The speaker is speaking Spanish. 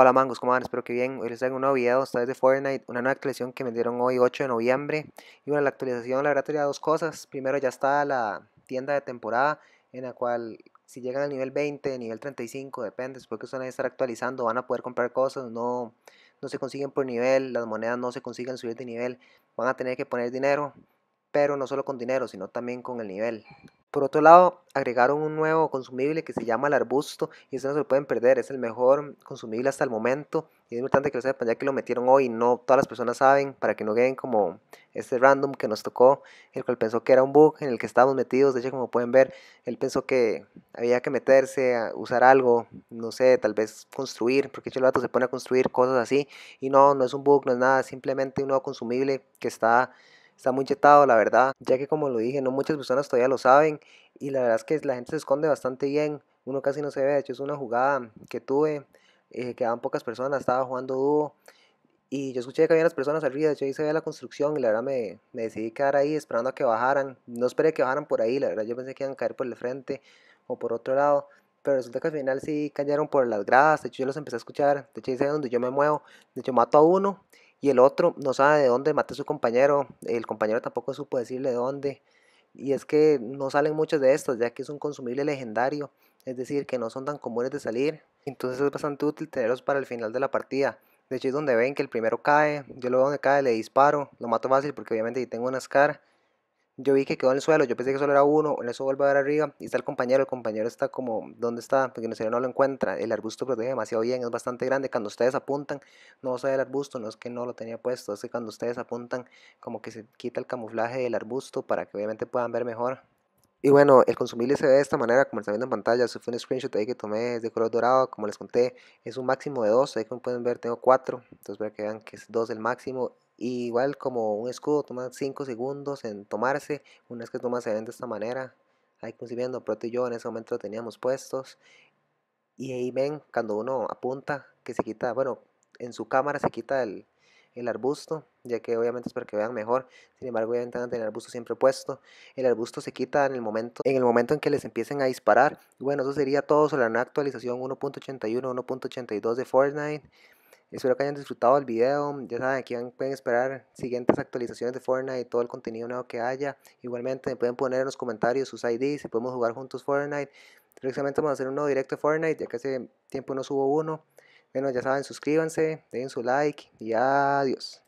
hola mangos, ¿cómo van? Espero que bien. Hoy les traigo un nuevo video, esta vez de Fortnite, una nueva actualización que me dieron hoy 8 de noviembre. Y bueno, la actualización la verdad tenía dos cosas. Primero ya está la tienda de temporada en la cual si llegan al nivel 20, nivel 35, depende, después que a estar actualizando, van a poder comprar cosas, no, no se consiguen por nivel, las monedas no se consiguen subir de nivel, van a tener que poner dinero, pero no solo con dinero, sino también con el nivel. Por otro lado, agregaron un nuevo consumible que se llama el arbusto y eso no se lo pueden perder, es el mejor consumible hasta el momento. Y es importante que lo sepan ya que lo metieron hoy, no todas las personas saben, para que no queden como este random que nos tocó, el cual pensó que era un bug en el que estábamos metidos. De hecho, como pueden ver, él pensó que había que meterse, a usar algo, no sé, tal vez construir, porque el rato se pone a construir cosas así. Y no, no es un bug, no es nada, es simplemente un nuevo consumible que está está muy chetado, la verdad, ya que como lo dije, no muchas personas todavía lo saben y la verdad es que la gente se esconde bastante bien, uno casi no se ve, de hecho es una jugada que tuve, eh, quedaban pocas personas, estaba jugando dúo y yo escuché que había unas personas arriba, de hecho ahí se ve la construcción y la verdad me, decidí quedar ahí esperando a que bajaran, no esperé que bajaran por ahí, la verdad yo pensé que iban a caer por el frente o por otro lado, pero resulta que al final sí cayeron por las gradas, de hecho yo los empecé a escuchar, de hecho ahí se donde yo me muevo, de hecho mato a uno y el otro no sabe de dónde mató a su compañero, el compañero tampoco supo decirle dónde. Y es que no salen muchos de estos, ya que es un consumible legendario, es decir, que no son tan comunes de salir. Entonces es bastante útil tenerlos para el final de la partida. De hecho, es donde ven que el primero cae, yo luego donde cae le disparo, lo mato fácil porque obviamente tengo una Scar yo vi que quedó en el suelo, yo pensé que solo era uno, en eso vuelvo a ver arriba y está el compañero, el compañero está como, ¿dónde está? Porque el señor no lo encuentra, el arbusto protege demasiado bien, es bastante grande, cuando ustedes apuntan, no sale el arbusto, no es que no lo tenía puesto, es que cuando ustedes apuntan como que se quita el camuflaje del arbusto para que obviamente puedan ver mejor. Y bueno, el consumible se ve de esta manera, como está viendo en pantalla, eso fue un screenshot ahí que tomé, es de color dorado, como les conté, es un máximo de dos ahí como pueden ver tengo cuatro, entonces para que vean que es dos el máximo, igual como un escudo toma 5 segundos en tomarse, una vez que toma se ven de esta manera. Ahí viendo, Proto y yo en ese momento lo teníamos puestos. Y ahí ven, cuando uno apunta, que se quita, bueno, en su cámara se quita el, el arbusto, ya que obviamente es para que vean mejor. Sin embargo, obviamente van a tener el arbusto siempre puesto. El arbusto se quita en el momento en el momento en que les empiecen a disparar. bueno, eso sería todo sobre la actualización 1.81, 1.82 de Fortnite. Espero que hayan disfrutado el video. Ya saben, aquí pueden esperar siguientes actualizaciones de Fortnite y todo el contenido nuevo que haya. Igualmente, me pueden poner en los comentarios sus IDs si podemos jugar juntos Fortnite. próximamente vamos a hacer un nuevo directo de Fortnite, ya que hace tiempo no subo uno. Bueno, ya saben, suscríbanse, den su like y adiós.